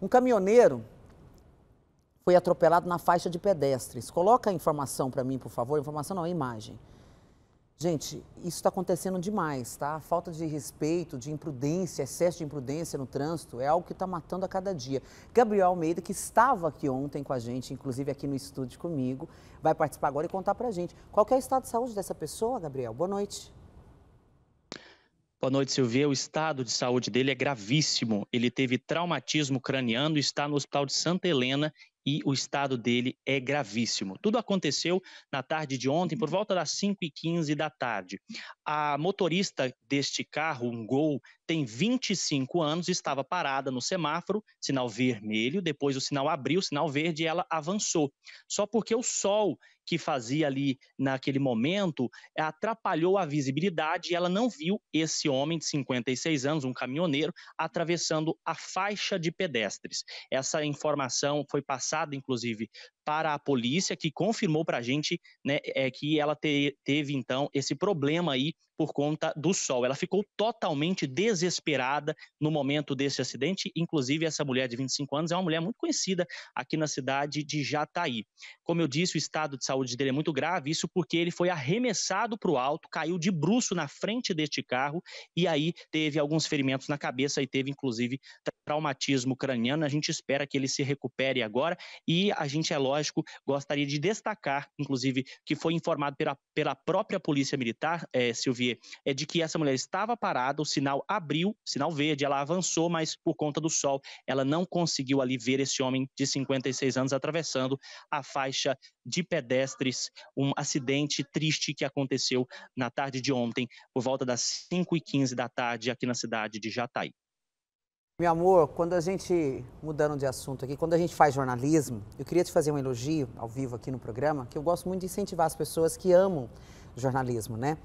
Um caminhoneiro foi atropelado na faixa de pedestres. Coloca a informação para mim, por favor. Informação não, a imagem. Gente, isso está acontecendo demais, tá? Falta de respeito, de imprudência, excesso de imprudência no trânsito é algo que está matando a cada dia. Gabriel Almeida, que estava aqui ontem com a gente, inclusive aqui no estúdio comigo, vai participar agora e contar para a gente. Qual é o estado de saúde dessa pessoa, Gabriel? Boa noite. Boa noite, Silvia. O estado de saúde dele é gravíssimo. Ele teve traumatismo craniano, está no Hospital de Santa Helena e o estado dele é gravíssimo. Tudo aconteceu na tarde de ontem, por volta das 5h15 da tarde. A motorista deste carro, um Gol, tem 25 anos, estava parada no semáforo, sinal vermelho, depois o sinal abriu, sinal verde, e ela avançou. Só porque o sol que fazia ali naquele momento eh, atrapalhou a visibilidade e ela não viu esse homem de 56 anos, um caminhoneiro, atravessando a faixa de pedestres. Essa informação foi passada, inclusive, para a polícia, que confirmou para a gente né, é, que ela te, teve, então, esse problema aí por conta do sol. Ela ficou totalmente desesperada no momento desse acidente, inclusive essa mulher de 25 anos é uma mulher muito conhecida aqui na cidade de Jataí. Como eu disse, o estado de saúde dele é muito grave, isso porque ele foi arremessado para o alto, caiu de bruço na frente deste carro e aí teve alguns ferimentos na cabeça e teve, inclusive, traumatismo craniano. A gente espera que ele se recupere agora e a gente é lógico Lógico, gostaria de destacar, inclusive, que foi informado pela, pela própria Polícia Militar, é, Silvier, é de que essa mulher estava parada, o sinal abriu, sinal verde, ela avançou, mas por conta do sol, ela não conseguiu ali ver esse homem de 56 anos atravessando a faixa de pedestres, um acidente triste que aconteceu na tarde de ontem, por volta das 5h15 da tarde, aqui na cidade de Jataí. Meu amor, quando a gente, mudando de assunto aqui, quando a gente faz jornalismo, eu queria te fazer um elogio ao vivo aqui no programa, que eu gosto muito de incentivar as pessoas que amam jornalismo, né?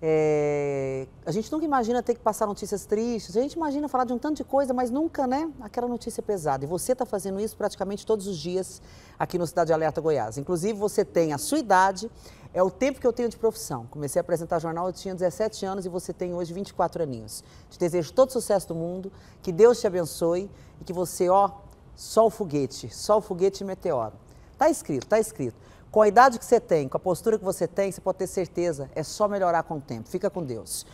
É, a gente nunca imagina ter que passar notícias tristes, a gente imagina falar de um tanto de coisa, mas nunca, né, aquela notícia pesada. E você está fazendo isso praticamente todos os dias aqui no Cidade Alerta Goiás. Inclusive, você tem a sua idade, é o tempo que eu tenho de profissão. Comecei a apresentar jornal, eu tinha 17 anos e você tem hoje 24 aninhos. Te desejo todo sucesso do mundo, que Deus te abençoe e que você, ó, só o foguete, só o foguete e meteoro. Tá escrito, tá escrito. Com a idade que você tem, com a postura que você tem, você pode ter certeza, é só melhorar com o tempo. Fica com Deus.